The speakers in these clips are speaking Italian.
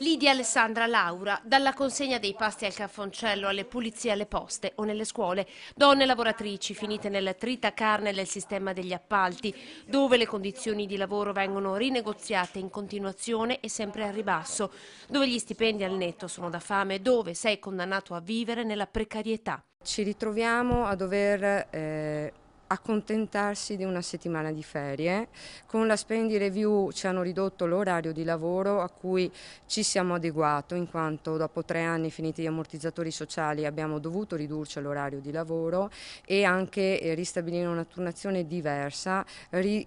Lidia Alessandra Laura, dalla consegna dei pasti al caffoncello, alle pulizie, alle poste o nelle scuole, donne lavoratrici finite nella trita carne del sistema degli appalti, dove le condizioni di lavoro vengono rinegoziate in continuazione e sempre a ribasso, dove gli stipendi al netto sono da fame, dove sei condannato a vivere nella precarietà. Ci ritroviamo a dover... Eh accontentarsi di una settimana di ferie. Con la Spendi Review ci hanno ridotto l'orario di lavoro a cui ci siamo adeguato in quanto dopo tre anni finiti gli ammortizzatori sociali abbiamo dovuto ridurci l'orario di lavoro e anche eh, ristabilire una turnazione diversa. Ri,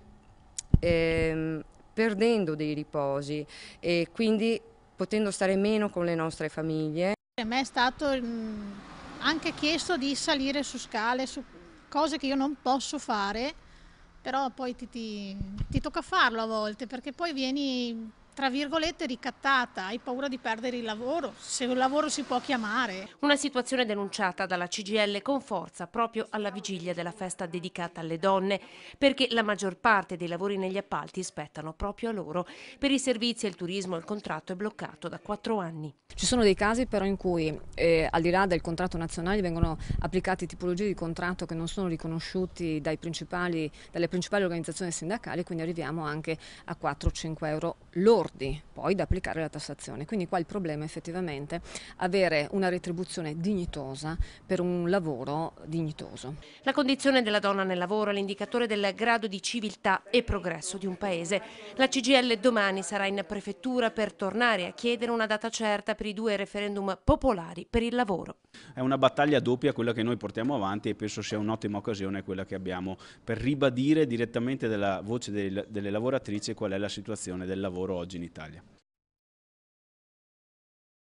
ehm, perdendo dei riposi e quindi potendo stare meno con le nostre famiglie. A me è stato mm, anche chiesto di salire su scale, su cose che io non posso fare, però poi ti, ti, ti tocca farlo a volte perché poi vieni tra virgolette ricattata, hai paura di perdere il lavoro, se un lavoro si può chiamare. Una situazione denunciata dalla CGL con forza proprio alla vigilia della festa dedicata alle donne, perché la maggior parte dei lavori negli appalti spettano proprio a loro. Per i servizi e il turismo il contratto è bloccato da quattro anni. Ci sono dei casi però in cui eh, al di là del contratto nazionale vengono applicate tipologie di contratto che non sono riconosciuti principali, dalle principali organizzazioni sindacali, quindi arriviamo anche a 4-5 euro lordi poi da applicare la tassazione. Quindi qua il problema è effettivamente avere una retribuzione dignitosa per un lavoro dignitoso. La condizione della donna nel lavoro è l'indicatore del grado di civiltà e progresso di un paese. La CGL domani sarà in prefettura per tornare a chiedere una data certa per il i due referendum popolari per il lavoro. È una battaglia doppia quella che noi portiamo avanti e penso sia un'ottima occasione quella che abbiamo per ribadire direttamente dalla voce delle lavoratrici qual è la situazione del lavoro oggi in Italia.